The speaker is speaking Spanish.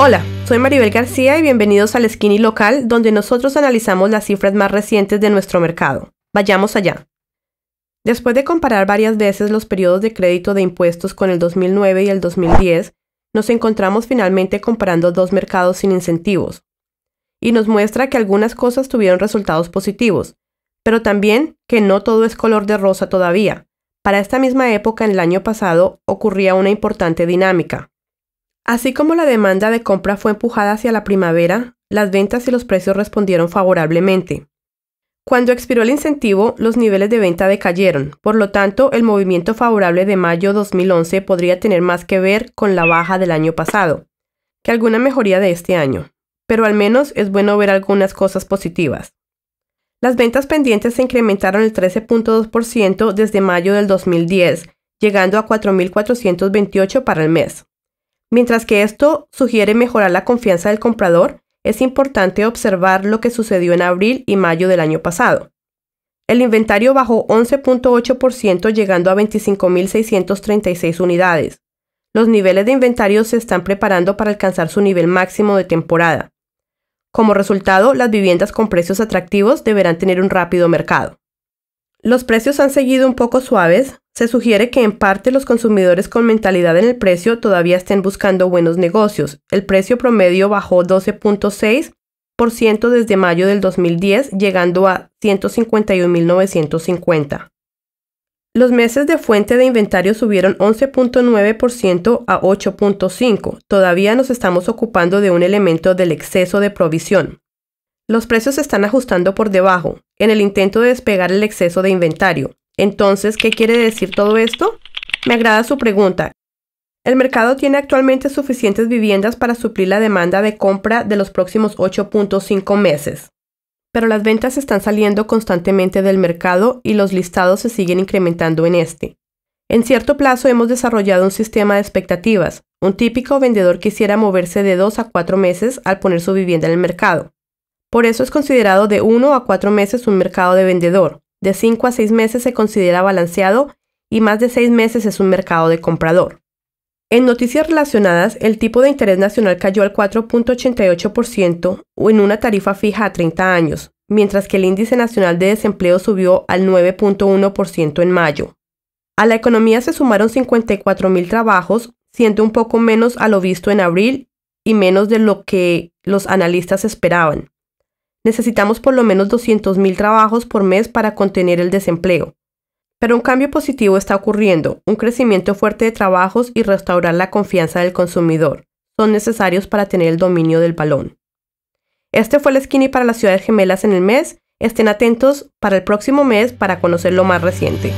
Hola, soy Maribel García y bienvenidos al Skinny Local, donde nosotros analizamos las cifras más recientes de nuestro mercado. Vayamos allá. Después de comparar varias veces los periodos de crédito de impuestos con el 2009 y el 2010, nos encontramos finalmente comparando dos mercados sin incentivos. Y nos muestra que algunas cosas tuvieron resultados positivos, pero también que no todo es color de rosa todavía. Para esta misma época, en el año pasado, ocurría una importante dinámica. Así como la demanda de compra fue empujada hacia la primavera, las ventas y los precios respondieron favorablemente. Cuando expiró el incentivo, los niveles de venta decayeron, por lo tanto, el movimiento favorable de mayo 2011 podría tener más que ver con la baja del año pasado, que alguna mejoría de este año, pero al menos es bueno ver algunas cosas positivas. Las ventas pendientes se incrementaron el 13.2% desde mayo del 2010, llegando a 4.428 para el mes. Mientras que esto sugiere mejorar la confianza del comprador, es importante observar lo que sucedió en abril y mayo del año pasado. El inventario bajó 11.8% llegando a 25.636 unidades. Los niveles de inventario se están preparando para alcanzar su nivel máximo de temporada. Como resultado, las viviendas con precios atractivos deberán tener un rápido mercado. Los precios han seguido un poco suaves, se sugiere que en parte los consumidores con mentalidad en el precio todavía estén buscando buenos negocios. El precio promedio bajó 12.6% desde mayo del 2010, llegando a 151.950. Los meses de fuente de inventario subieron 11.9% a 8.5%. Todavía nos estamos ocupando de un elemento del exceso de provisión. Los precios se están ajustando por debajo, en el intento de despegar el exceso de inventario. Entonces, ¿qué quiere decir todo esto? Me agrada su pregunta. El mercado tiene actualmente suficientes viviendas para suplir la demanda de compra de los próximos 8.5 meses. Pero las ventas están saliendo constantemente del mercado y los listados se siguen incrementando en este. En cierto plazo hemos desarrollado un sistema de expectativas. Un típico vendedor quisiera moverse de 2 a 4 meses al poner su vivienda en el mercado. Por eso es considerado de 1 a 4 meses un mercado de vendedor, de 5 a 6 meses se considera balanceado y más de 6 meses es un mercado de comprador. En noticias relacionadas, el tipo de interés nacional cayó al 4.88% o en una tarifa fija a 30 años, mientras que el índice nacional de desempleo subió al 9.1% en mayo. A la economía se sumaron 54.000 trabajos, siendo un poco menos a lo visto en abril y menos de lo que los analistas esperaban. Necesitamos por lo menos 200.000 trabajos por mes para contener el desempleo. Pero un cambio positivo está ocurriendo, un crecimiento fuerte de trabajos y restaurar la confianza del consumidor. Son necesarios para tener el dominio del balón. Este fue el skinny para las ciudades gemelas en el mes. Estén atentos para el próximo mes para conocer lo más reciente.